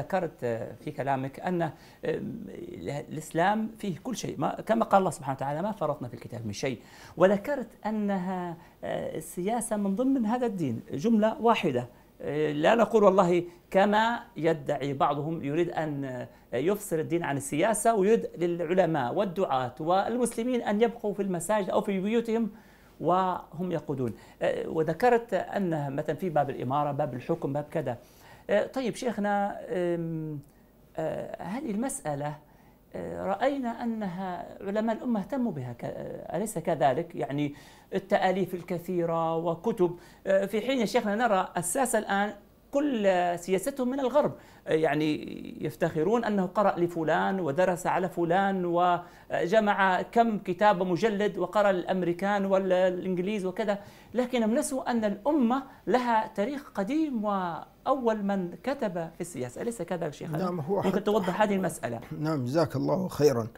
ذكرت آه، في كلامك أن آه، الإسلام فيه كل شيء ما كما قال الله سبحانه وتعالى ما فرطنا في الكتاب من شيء وذكرت أنها آه، السياسة من ضمن هذا الدين جملة واحدة لا نقول والله كما يدعي بعضهم يريد أن يفصل الدين عن السياسة ويريد للعلماء والدعاة والمسلمين أن يبقوا في المساجد أو في بيوتهم وهم يقودون وذكرت أن مثلا في باب الإمارة باب الحكم باب كذا آه، طيب شيخنا آه، هذه المسألة آه، رأينا أنها علماء الأمة اهتموا بها أليس كذلك يعني التأليف الكثيرة وكتب في حين شيخنا نرى الساسة الآن كل سياستهم من الغرب يعني يفتخرون أنه قرأ لفلان ودرس على فلان وجمع كم كتاب مجلد وقرأ الأمريكان والإنجليز وكذا لكنهم نسوا أن الأمة لها تاريخ قديم وأول من كتب في السياسة أليس كذلك شيخ نعم هو ممكن توضح هذه المسألة نعم جزاك الله خيرا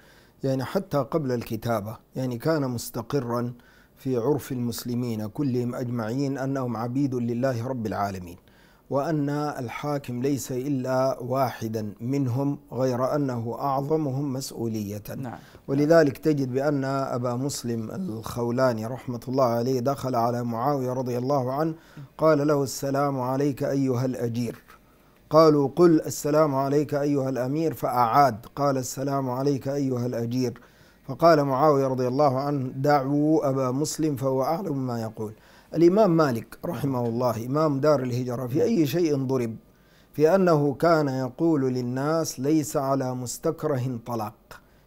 يعني حتى قبل الكتابة يعني كان مستقرا في عرف المسلمين كلهم أجمعين أنهم عبيد لله رب العالمين وأن الحاكم ليس إلا واحدا منهم غير أنه أعظمهم مسؤولية نعم. نعم. ولذلك تجد بأن أبا مسلم الخولاني رحمة الله عليه دخل على معاوية رضي الله عنه قال له السلام عليك أيها الأجير قالوا قل السلام عليك أيها الأمير فأعاد قال السلام عليك أيها الأجير فقال معاوية رضي الله عنه دعوا أبا مسلم فهو أعلم ما يقول الإمام مالك رحمه الله إمام دار الهجرة في أي شيء ضرب في أنه كان يقول للناس ليس على مستكره طلاق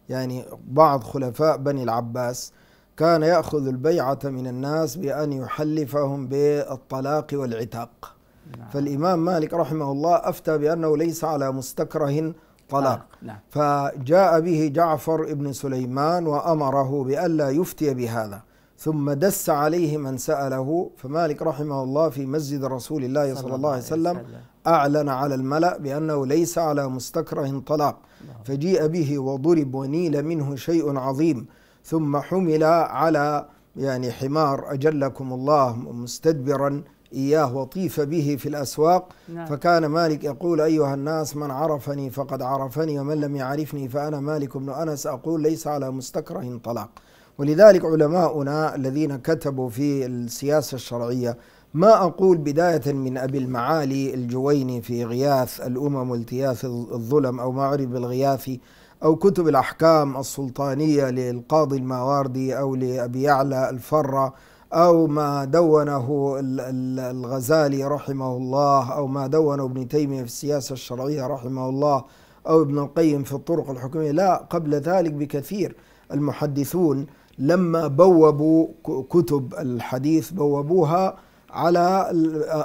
يعني بعض خلفاء بني العباس كان يأخذ البيعة من الناس بأن يحلفهم بالطلاق والعتاق نعم. فالإمام مالك رحمه الله أفتى بأنه ليس على مستكره طلاق آه، نعم. فجاء به جعفر بن سليمان وأمره بألا يفتي بهذا ثم دس عليه من سأله فمالك رحمه الله في مسجد رسول الله صلى الله عليه وسلم أعلن على الملأ بأنه ليس على مستكره طلاق نعم. فجيء به وضرب ونيل منه شيء عظيم ثم حمل على يعني حمار أجلكم الله مستدبرا إياه وطيف به في الأسواق نعم. فكان مالك يقول أيها الناس من عرفني فقد عرفني ومن لم يعرفني فأنا مالك بن أنس أقول ليس على مستكره طلاق ولذلك علماؤنا الذين كتبوا في السياسة الشرعية ما أقول بداية من أبي المعالي الجويني في غياث الأمم والتياث الظلم أو ما عرف بالغياثي أو كتب الأحكام السلطانية للقاضي الماواردي أو لأبي يعلى الفرة أو ما دونه الغزالي رحمه الله أو ما دونه ابن تيمية في السياسة الشرعية رحمه الله أو ابن القيم في الطرق الحكمية لا قبل ذلك بكثير المحدثون لما بوبوا كتب الحديث بوبوها على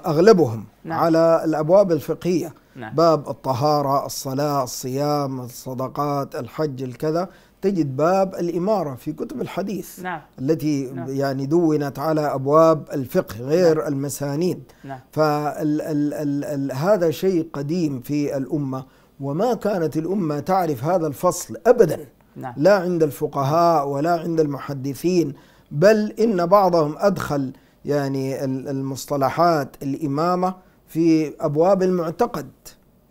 اغلبهم نعم. على الابواب الفقهيه نعم. باب الطهاره، الصلاه، الصيام، الصدقات، الحج، الكذا تجد باب الاماره في كتب الحديث نعم. التي نعم. يعني دونت على ابواب الفقه غير نعم. المسانيد نعم. فهذا شيء قديم في الامه وما كانت الامه تعرف هذا الفصل ابدا نعم. لا عند الفقهاء ولا عند المحدثين بل إن بعضهم أدخل يعني المصطلحات الإمامة في أبواب المعتقد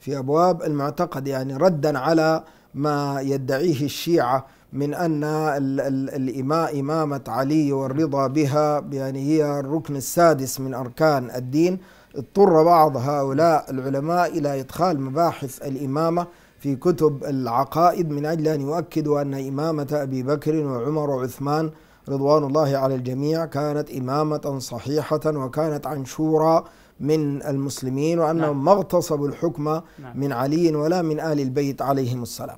في أبواب المعتقد يعني ردا على ما يدعيه الشيعة من أن الإماء إمامة علي والرضا بها يعني هي الركن السادس من أركان الدين اضطر بعض هؤلاء العلماء إلى إدخال مباحث الإمامة في كتب العقائد من أجل أن يؤكدوا أن إمامة أبي بكر وعمر وعثمان رضوان الله على الجميع كانت إمامة صحيحة وكانت عن شورى من المسلمين وأنهم نعم. ما اغتصبوا الحكم نعم. من علي ولا من آل البيت عليهم السلام